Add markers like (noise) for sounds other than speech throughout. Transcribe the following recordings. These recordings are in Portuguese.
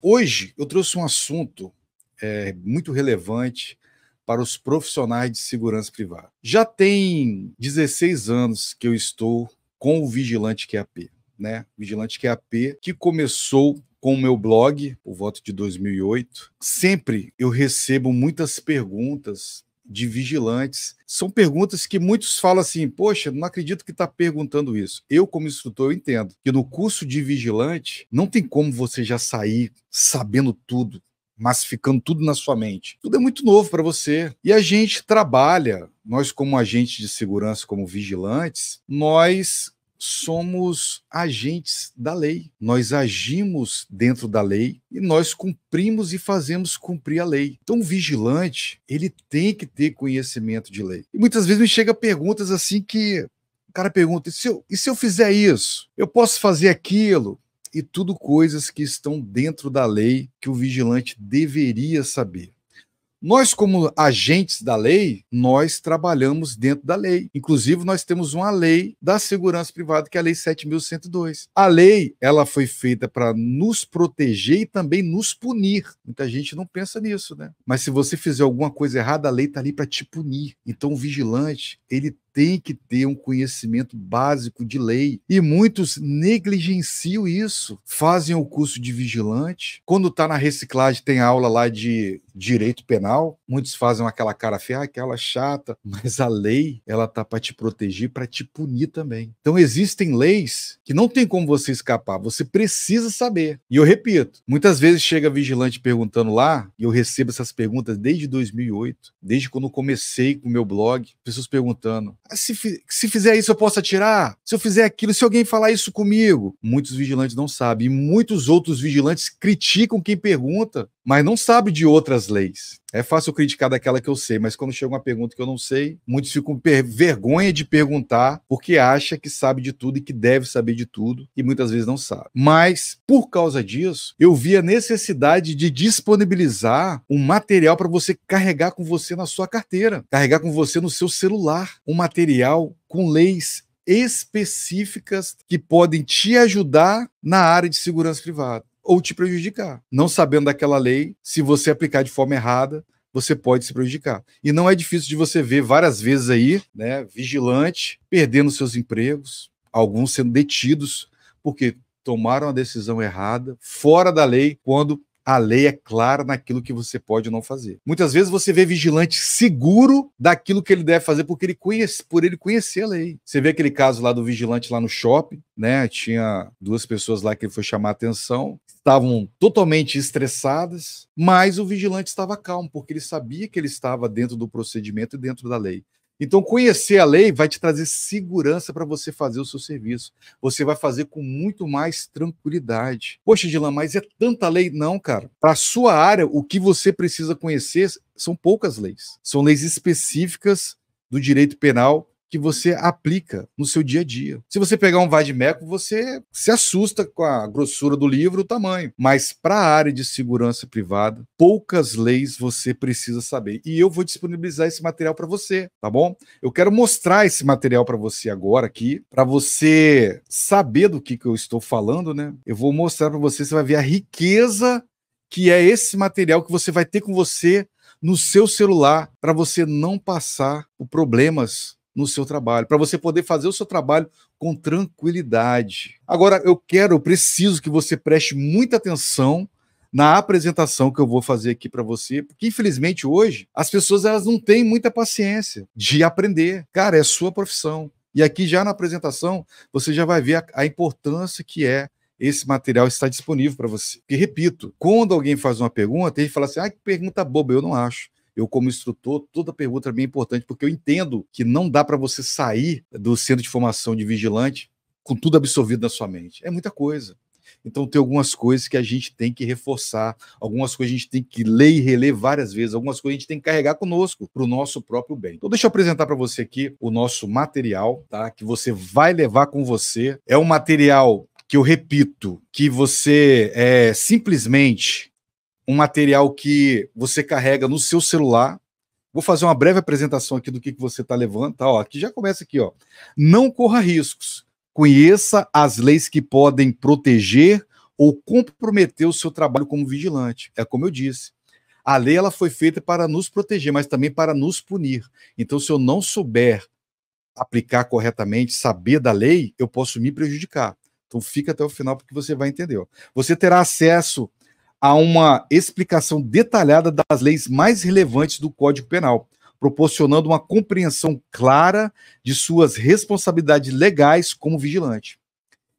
Hoje eu trouxe um assunto é, muito relevante para os profissionais de segurança privada. Já tem 16 anos que eu estou com o Vigilante QAP, né? Vigilante QAP que começou com o meu blog, o voto de 2008. Sempre eu recebo muitas perguntas de vigilantes. São perguntas que muitos falam assim: poxa, não acredito que está perguntando isso. Eu, como instrutor, eu entendo que no curso de vigilante não tem como você já sair sabendo tudo, massificando tudo na sua mente. Tudo é muito novo para você. E a gente trabalha, nós, como agentes de segurança, como vigilantes, nós somos agentes da lei. Nós agimos dentro da lei e nós cumprimos e fazemos cumprir a lei. Então, o vigilante, ele tem que ter conhecimento de lei. E muitas vezes me chega perguntas assim que o cara pergunta: e se eu, e se eu fizer isso? Eu posso fazer aquilo? E tudo coisas que estão dentro da lei que o vigilante deveria saber. Nós, como agentes da lei, nós trabalhamos dentro da lei. Inclusive, nós temos uma lei da segurança privada, que é a Lei 7.102. A lei, ela foi feita para nos proteger e também nos punir. Muita gente não pensa nisso, né? Mas se você fizer alguma coisa errada, a lei está ali para te punir. Então, o vigilante, ele tem que ter um conhecimento básico de lei. E muitos negligenciam isso, fazem o curso de vigilante. Quando está na reciclagem, tem aula lá de direito penal. Muitos fazem aquela cara feia, aquela chata, (laughs) mas a lei, ela tá para te proteger, para te punir também. Então existem leis que não tem como você escapar, você precisa saber. E eu repito, muitas vezes chega vigilante perguntando lá, e eu recebo essas perguntas desde 2008, desde quando comecei com o meu blog, pessoas perguntando: ah, se, se fizer isso eu posso atirar? Se eu fizer aquilo, se alguém falar isso comigo? Muitos vigilantes não sabem, e muitos outros vigilantes criticam quem pergunta mas não sabe de outras leis. É fácil criticar daquela que eu sei, mas quando chega uma pergunta que eu não sei, muitos ficam com vergonha de perguntar porque acha que sabe de tudo e que deve saber de tudo e muitas vezes não sabe. Mas, por causa disso, eu vi a necessidade de disponibilizar um material para você carregar com você na sua carteira, carregar com você no seu celular, um material com leis específicas que podem te ajudar na área de segurança privada ou te prejudicar. Não sabendo daquela lei, se você aplicar de forma errada, você pode se prejudicar. E não é difícil de você ver várias vezes aí, né, vigilante perdendo seus empregos, alguns sendo detidos porque tomaram a decisão errada, fora da lei, quando a lei é clara naquilo que você pode não fazer. Muitas vezes você vê vigilante seguro daquilo que ele deve fazer porque ele conhece, por ele conhecer a lei. Você vê aquele caso lá do vigilante lá no shopping, né? Tinha duas pessoas lá que ele foi chamar a atenção, estavam totalmente estressadas, mas o vigilante estava calmo porque ele sabia que ele estava dentro do procedimento e dentro da lei. Então, conhecer a lei vai te trazer segurança para você fazer o seu serviço. Você vai fazer com muito mais tranquilidade. Poxa, Dilan, mas é tanta lei? Não, cara. Para a sua área, o que você precisa conhecer são poucas leis. São leis específicas do direito penal que você aplica no seu dia a dia. Se você pegar um vadimeco, você se assusta com a grossura do livro, o tamanho. Mas para a área de segurança privada, poucas leis você precisa saber. E eu vou disponibilizar esse material para você, tá bom? Eu quero mostrar esse material para você agora aqui, para você saber do que, que eu estou falando, né? Eu vou mostrar para você, você vai ver a riqueza que é esse material que você vai ter com você no seu celular para você não passar por problemas no seu trabalho, para você poder fazer o seu trabalho com tranquilidade. Agora, eu quero, eu preciso que você preste muita atenção na apresentação que eu vou fazer aqui para você, porque infelizmente hoje as pessoas elas não têm muita paciência de aprender. Cara, é sua profissão. E aqui já na apresentação você já vai ver a, a importância que é esse material estar disponível para você. Porque, repito, quando alguém faz uma pergunta, ele fala assim: ah, que pergunta boba, eu não acho eu como instrutor, toda pergunta é bem importante, porque eu entendo que não dá para você sair do centro de formação de vigilante com tudo absorvido na sua mente. É muita coisa. Então tem algumas coisas que a gente tem que reforçar, algumas coisas a gente tem que ler e reler várias vezes, algumas coisas a gente tem que carregar conosco para o nosso próprio bem. Então deixa eu apresentar para você aqui o nosso material, tá? Que você vai levar com você. É um material que eu repito, que você é, simplesmente um material que você carrega no seu celular. Vou fazer uma breve apresentação aqui do que, que você está levando. Tá, ó, aqui já começa aqui, ó. Não corra riscos. Conheça as leis que podem proteger ou comprometer o seu trabalho como vigilante. É como eu disse. A lei ela foi feita para nos proteger, mas também para nos punir. Então, se eu não souber aplicar corretamente, saber da lei, eu posso me prejudicar. Então, fica até o final porque você vai entender. Ó. Você terá acesso a uma explicação detalhada das leis mais relevantes do Código Penal, proporcionando uma compreensão clara de suas responsabilidades legais como vigilante.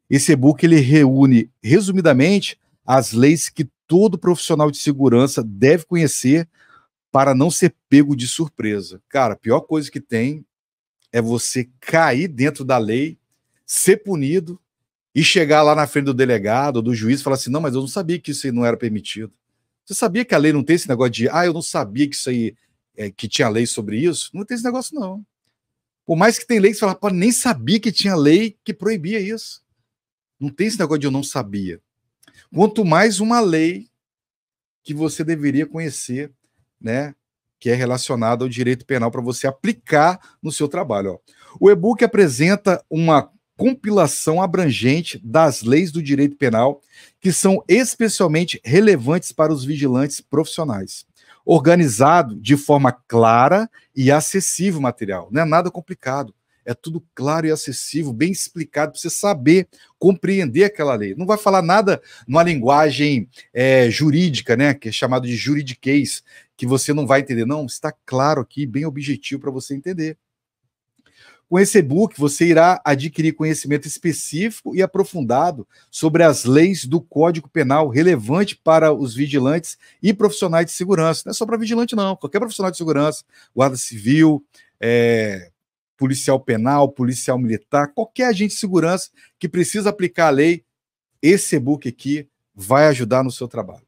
Esse e-book ele reúne resumidamente as leis que todo profissional de segurança deve conhecer para não ser pego de surpresa. Cara, a pior coisa que tem é você cair dentro da lei, ser punido e chegar lá na frente do delegado, do juiz, e falar assim: não, mas eu não sabia que isso aí não era permitido. Você sabia que a lei não tem esse negócio de, ah, eu não sabia que isso aí, é, que tinha lei sobre isso? Não tem esse negócio, não. Por mais que tem lei que você fala, pô, nem sabia que tinha lei que proibia isso. Não tem esse negócio de eu não sabia. Quanto mais uma lei que você deveria conhecer, né, que é relacionada ao direito penal para você aplicar no seu trabalho. Ó. O e-book apresenta uma compilação abrangente das leis do direito penal que são especialmente relevantes para os vigilantes profissionais. Organizado de forma clara e acessível o material, não é nada complicado. É tudo claro e acessível, bem explicado, para você saber compreender aquela lei. Não vai falar nada numa linguagem é, jurídica, né? Que é chamado de juridiquês, que você não vai entender. Não, está claro aqui, bem objetivo para você entender. Com esse e-book, você irá adquirir conhecimento específico e aprofundado sobre as leis do Código Penal relevante para os vigilantes e profissionais de segurança. Não é só para vigilante, não. Qualquer profissional de segurança, guarda civil, é, policial penal, policial militar, qualquer agente de segurança que precisa aplicar a lei, esse e-book aqui vai ajudar no seu trabalho.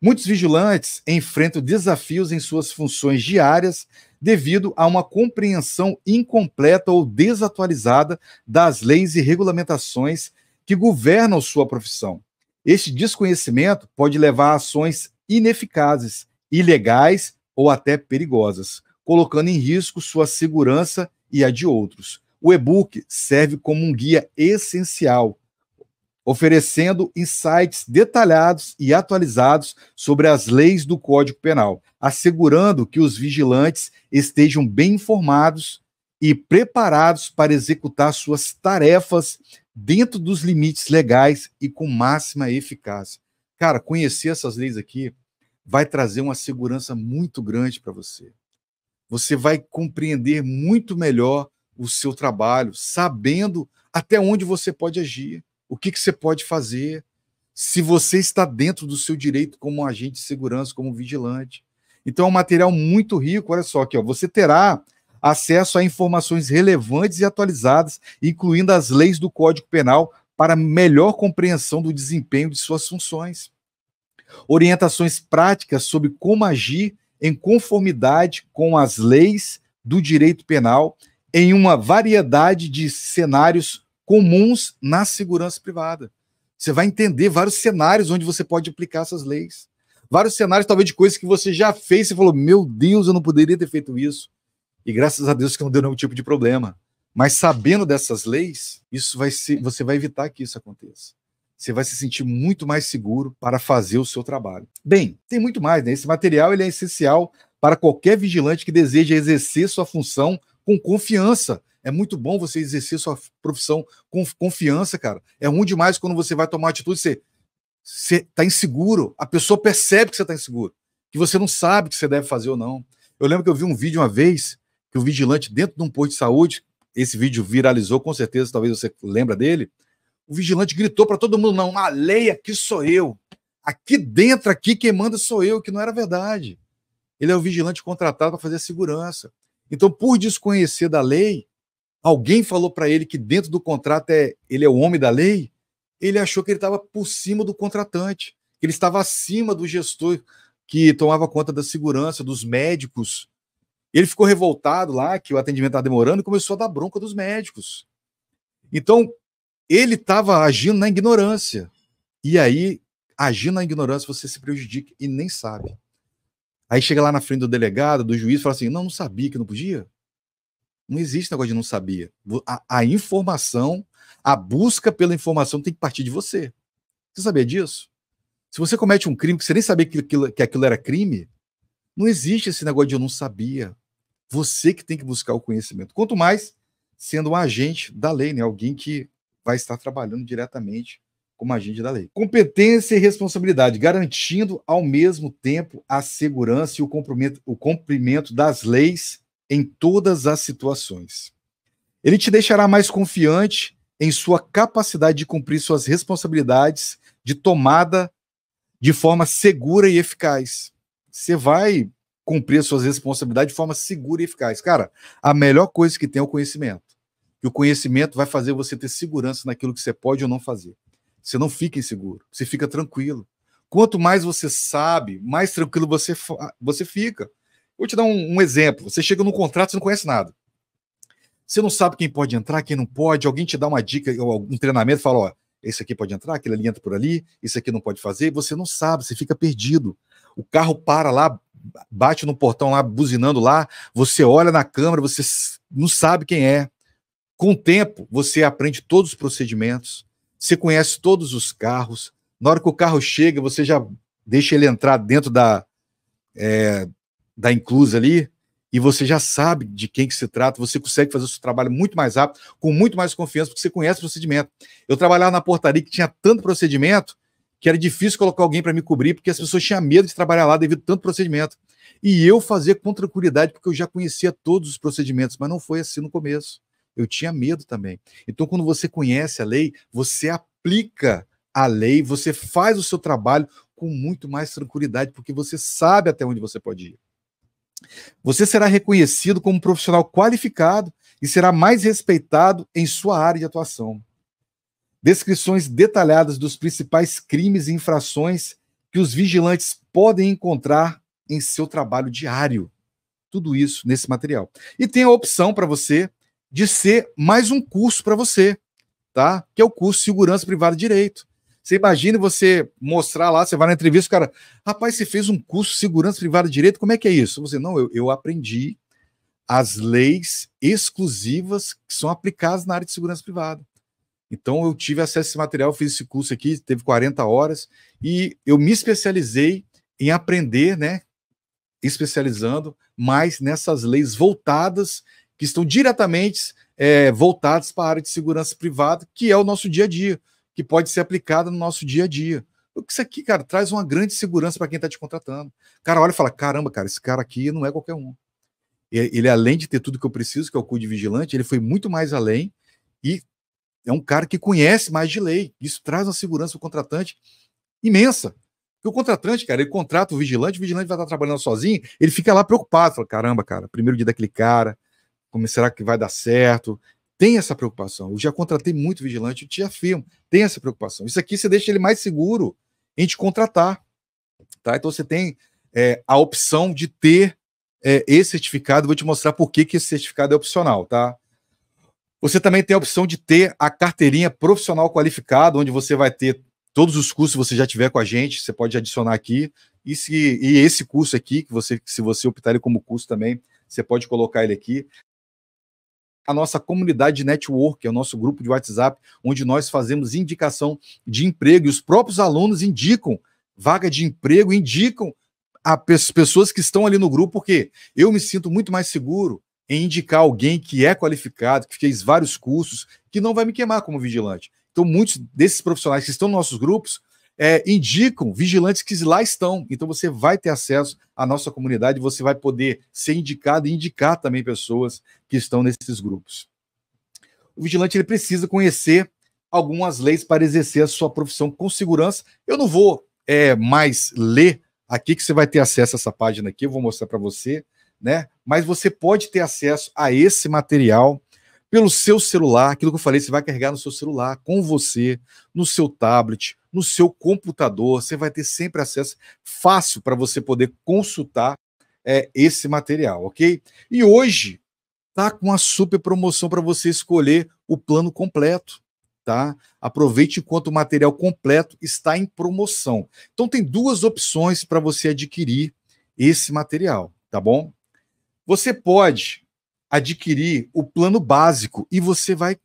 Muitos vigilantes enfrentam desafios em suas funções diárias devido a uma compreensão incompleta ou desatualizada das leis e regulamentações que governam sua profissão. Este desconhecimento pode levar a ações ineficazes, ilegais ou até perigosas, colocando em risco sua segurança e a de outros. O e-book serve como um guia essencial oferecendo insights detalhados e atualizados sobre as leis do Código Penal, assegurando que os vigilantes estejam bem informados e preparados para executar suas tarefas dentro dos limites legais e com máxima eficácia. Cara, conhecer essas leis aqui vai trazer uma segurança muito grande para você. Você vai compreender muito melhor o seu trabalho, sabendo até onde você pode agir o que, que você pode fazer, se você está dentro do seu direito como agente de segurança, como vigilante. Então é um material muito rico, olha só aqui, ó, você terá acesso a informações relevantes e atualizadas, incluindo as leis do Código Penal, para melhor compreensão do desempenho de suas funções. Orientações práticas sobre como agir em conformidade com as leis do direito penal em uma variedade de cenários comuns na segurança privada. Você vai entender vários cenários onde você pode aplicar essas leis. Vários cenários, talvez, de coisas que você já fez e falou: Meu Deus, eu não poderia ter feito isso. E graças a Deus que não deu nenhum tipo de problema. Mas sabendo dessas leis, isso vai ser, você vai evitar que isso aconteça. Você vai se sentir muito mais seguro para fazer o seu trabalho. Bem, tem muito mais, né? Esse material ele é essencial para qualquer vigilante que deseja exercer sua função com confiança. É muito bom você exercer sua profissão com confiança, cara. É ruim demais quando você vai tomar atitude, você, você tá inseguro. A pessoa percebe que você tá inseguro, que você não sabe o que você deve fazer ou não. Eu lembro que eu vi um vídeo uma vez que o vigilante dentro de um posto de saúde, esse vídeo viralizou com certeza, talvez você lembra dele. O vigilante gritou para todo mundo: "Não, na lei aqui sou eu. Aqui dentro aqui quem manda sou eu", que não era verdade. Ele é o vigilante contratado para fazer a segurança. Então, por desconhecer da lei, alguém falou para ele que dentro do contrato é, ele é o homem da lei, ele achou que ele estava por cima do contratante, que ele estava acima do gestor que tomava conta da segurança, dos médicos. Ele ficou revoltado lá que o atendimento estava demorando e começou a dar bronca dos médicos. Então, ele estava agindo na ignorância. E aí, agindo na ignorância, você se prejudica e nem sabe. Aí chega lá na frente do delegado, do juiz, fala assim: não, não sabia que não podia. Não existe negócio de não sabia. A, a informação, a busca pela informação tem que partir de você. Você sabia disso? Se você comete um crime que você nem sabia que aquilo, que aquilo era crime, não existe esse negócio de eu não sabia. Você que tem que buscar o conhecimento. Quanto mais sendo um agente da lei, né? alguém que vai estar trabalhando diretamente como agente da lei. Competência e responsabilidade, garantindo ao mesmo tempo a segurança e o cumprimento, o cumprimento das leis em todas as situações. Ele te deixará mais confiante em sua capacidade de cumprir suas responsabilidades de tomada de forma segura e eficaz. Você vai cumprir suas responsabilidades de forma segura e eficaz. Cara, a melhor coisa que tem é o conhecimento. E o conhecimento vai fazer você ter segurança naquilo que você pode ou não fazer. Você não fica inseguro, você fica tranquilo. Quanto mais você sabe, mais tranquilo você, você fica. Vou te dar um, um exemplo. Você chega num contrato, você não conhece nada. Você não sabe quem pode entrar, quem não pode. Alguém te dá uma dica, um treinamento, fala: ó, esse aqui pode entrar, aquele ali entra por ali, esse aqui não pode fazer. Você não sabe, você fica perdido. O carro para lá, bate no portão lá, buzinando lá. Você olha na câmera, você não sabe quem é. Com o tempo, você aprende todos os procedimentos, você conhece todos os carros. Na hora que o carro chega, você já deixa ele entrar dentro da, é, da inclusa ali e você já sabe de quem que se trata, você consegue fazer o seu trabalho muito mais rápido, com muito mais confiança, porque você conhece o procedimento. Eu trabalhava na portaria que tinha tanto procedimento que era difícil colocar alguém para me cobrir, porque as pessoas tinham medo de trabalhar lá devido a tanto procedimento. E eu fazia com tranquilidade, porque eu já conhecia todos os procedimentos, mas não foi assim no começo eu tinha medo também. Então, quando você conhece a lei, você aplica a lei, você faz o seu trabalho com muito mais tranquilidade, porque você sabe até onde você pode ir. Você será reconhecido como um profissional qualificado e será mais respeitado em sua área de atuação. Descrições detalhadas dos principais crimes e infrações que os vigilantes podem encontrar em seu trabalho diário. Tudo isso nesse material. E tem a opção para você de ser mais um curso para você, tá? Que é o curso Segurança Privada e Direito. Você imagina você mostrar lá, você vai na entrevista, cara, rapaz, você fez um curso de Segurança Privada e Direito, como é que é isso? Você, não, eu, eu aprendi as leis exclusivas que são aplicadas na área de segurança privada. Então eu tive acesso a esse material, fiz esse curso aqui, teve 40 horas, e eu me especializei em aprender, né? Especializando mais nessas leis voltadas que estão diretamente é, voltados para a área de segurança privada, que é o nosso dia a dia, que pode ser aplicada no nosso dia a dia. Porque isso aqui, cara, traz uma grande segurança para quem está te contratando. O cara olha e fala: caramba, cara, esse cara aqui não é qualquer um. É, ele, além de ter tudo que eu preciso, que é o CUD vigilante, ele foi muito mais além e é um cara que conhece mais de lei. Isso traz uma segurança para o contratante imensa. Porque o contratante, cara, ele contrata o vigilante, o vigilante vai estar trabalhando sozinho, ele fica lá preocupado, fala, caramba, cara, primeiro dia daquele cara, como será que vai dar certo? Tem essa preocupação. Eu já contratei muito vigilante, eu te afirmo, tem essa preocupação. Isso aqui você deixa ele mais seguro em te contratar. Tá? Então você tem é, a opção de ter é, esse certificado. Vou te mostrar por que, que esse certificado é opcional, tá? Você também tem a opção de ter a carteirinha profissional qualificada onde você vai ter todos os cursos que você já tiver com a gente, você pode adicionar aqui. E, se, e esse curso aqui, que você, se você optar ele como curso também, você pode colocar ele aqui a nossa comunidade network, é o nosso grupo de WhatsApp, onde nós fazemos indicação de emprego e os próprios alunos indicam vaga de emprego, indicam as pessoas que estão ali no grupo, porque eu me sinto muito mais seguro em indicar alguém que é qualificado, que fez vários cursos, que não vai me queimar como vigilante. Então, muitos desses profissionais que estão nos nossos grupos é, indicam vigilantes que lá estão. Então você vai ter acesso à nossa comunidade, você vai poder ser indicado e indicar também pessoas que estão nesses grupos. O vigilante ele precisa conhecer algumas leis para exercer a sua profissão com segurança. Eu não vou é, mais ler aqui que você vai ter acesso a essa página aqui, eu vou mostrar para você, né? Mas você pode ter acesso a esse material pelo seu celular, aquilo que eu falei, você vai carregar no seu celular, com você, no seu tablet, no seu computador. Você vai ter sempre acesso fácil para você poder consultar é, esse material, ok? E hoje tá com uma super promoção para você escolher o plano completo. Tá? Aproveite enquanto o material completo está em promoção. Então tem duas opções para você adquirir esse material, tá bom? Você pode adquirir o plano básico e você vai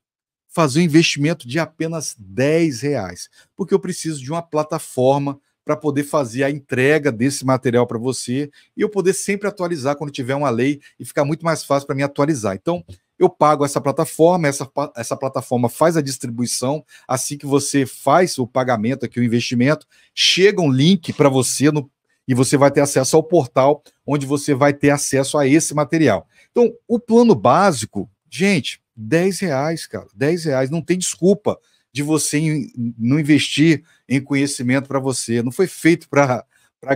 fazer um investimento de apenas 10 reais, porque eu preciso de uma plataforma para poder fazer a entrega desse material para você e eu poder sempre atualizar quando tiver uma lei e ficar muito mais fácil para mim atualizar. Então, eu pago essa plataforma, essa, essa plataforma faz a distribuição. Assim que você faz o pagamento aqui, o investimento, chega um link para você no, e você vai ter acesso ao portal onde você vai ter acesso a esse material. Então, o plano básico, gente, 10 reais, cara. 10 reais. Não tem desculpa de você in, não investir em conhecimento para você. Não foi feito para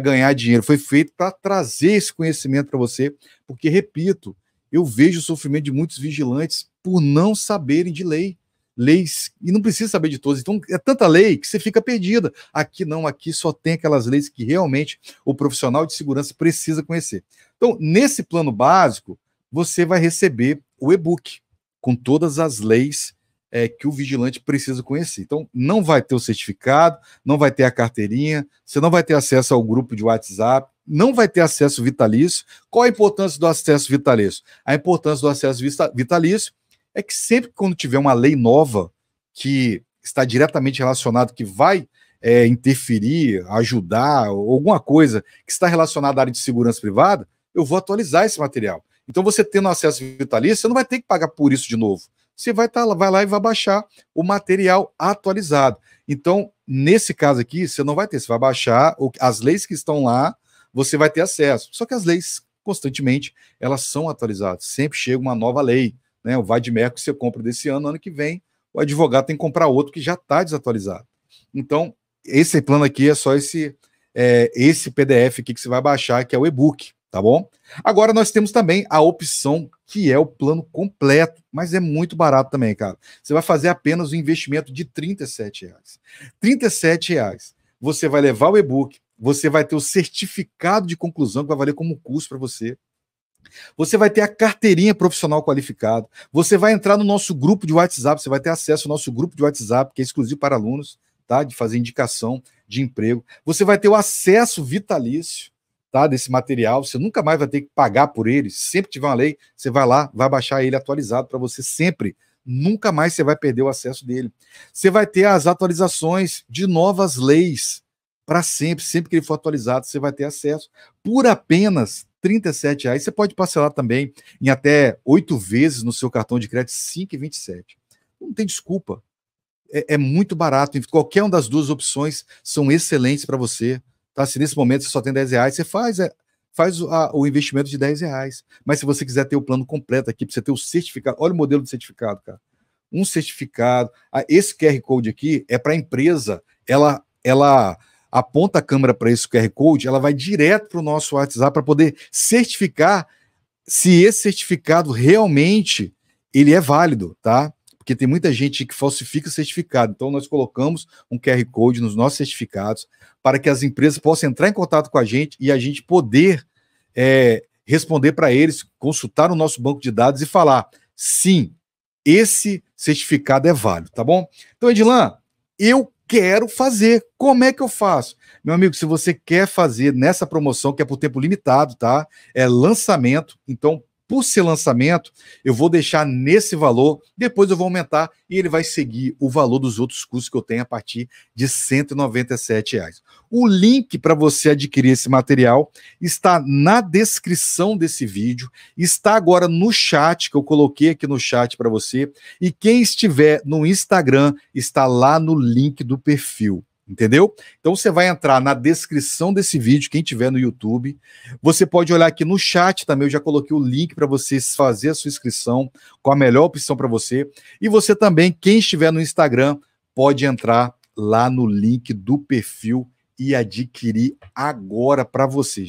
ganhar dinheiro, foi feito para trazer esse conhecimento para você. Porque, repito, eu vejo o sofrimento de muitos vigilantes por não saberem de lei. Leis, e não precisa saber de todas, então é tanta lei que você fica perdida. Aqui não, aqui só tem aquelas leis que realmente o profissional de segurança precisa conhecer. Então, nesse plano básico, você vai receber o e-book com todas as leis é, que o vigilante precisa conhecer. Então, não vai ter o certificado, não vai ter a carteirinha, você não vai ter acesso ao grupo de WhatsApp, não vai ter acesso vitalício. Qual a importância do acesso vitalício? A importância do acesso vitalício é que sempre quando tiver uma lei nova que está diretamente relacionado, que vai é, interferir, ajudar, alguma coisa que está relacionada à área de segurança privada, eu vou atualizar esse material. Então, você tendo acesso vitalício, você não vai ter que pagar por isso de novo. Você vai, tá, vai lá e vai baixar o material atualizado. Então, nesse caso aqui, você não vai ter, você vai baixar as leis que estão lá, você vai ter acesso. Só que as leis, constantemente, elas são atualizadas. Sempre chega uma nova lei. Né? O vai de merco que você compra desse ano, ano que vem, o advogado tem que comprar outro que já está desatualizado. Então, esse plano aqui é só esse é, esse PDF aqui que você vai baixar, que é o e-book tá bom? Agora nós temos também a opção que é o plano completo, mas é muito barato também, cara. Você vai fazer apenas um investimento de R$ 37,00. R$ 37,00. Você vai levar o e-book, você vai ter o certificado de conclusão que vai valer como curso para você. Você vai ter a carteirinha profissional qualificado. Você vai entrar no nosso grupo de WhatsApp, você vai ter acesso ao nosso grupo de WhatsApp, que é exclusivo para alunos, tá? De fazer indicação de emprego. Você vai ter o acesso vitalício tá? Desse material, você nunca mais vai ter que pagar por ele. Sempre tiver uma lei, você vai lá, vai baixar ele atualizado para você sempre. Nunca mais você vai perder o acesso dele. Você vai ter as atualizações de novas leis para sempre, sempre que ele for atualizado, você vai ter acesso por apenas R$ 37,00. Você pode parcelar também em até oito vezes no seu cartão de crédito, R$ 5,27. Não tem desculpa. É, é muito barato. Qualquer uma das duas opções são excelentes para você. Tá? Se nesse momento você só tem 10 reais, você faz, é, faz a, o investimento de 10 reais. Mas se você quiser ter o plano completo aqui, para você ter o certificado, olha o modelo de certificado, cara. Um certificado. esse QR Code aqui é para a empresa. Ela, ela aponta a câmera para esse QR Code, ela vai direto para o nosso WhatsApp para poder certificar se esse certificado realmente ele é válido, tá? porque tem muita gente que falsifica o certificado. Então, nós colocamos um QR Code nos nossos certificados para que as empresas possam entrar em contato com a gente e a gente poder é, responder para eles, consultar o nosso banco de dados e falar: sim, esse certificado é válido, tá bom? Então, Edilan, eu quero fazer. Como é que eu faço? Meu amigo, se você quer fazer nessa promoção, que é por tempo limitado, tá? É lançamento, então por ser lançamento, eu vou deixar nesse valor, depois eu vou aumentar e ele vai seguir o valor dos outros cursos que eu tenho a partir de R$ Reais. O link para você adquirir esse material está na descrição desse vídeo, está agora no chat que eu coloquei aqui no chat para você, e quem estiver no Instagram está lá no link do perfil entendeu? Então você vai entrar na descrição desse vídeo, quem tiver no YouTube. Você pode olhar aqui no chat também, eu já coloquei o link para você fazer a sua inscrição com a melhor opção para você. E você também, quem estiver no Instagram, pode entrar lá no link do perfil e adquirir agora para você.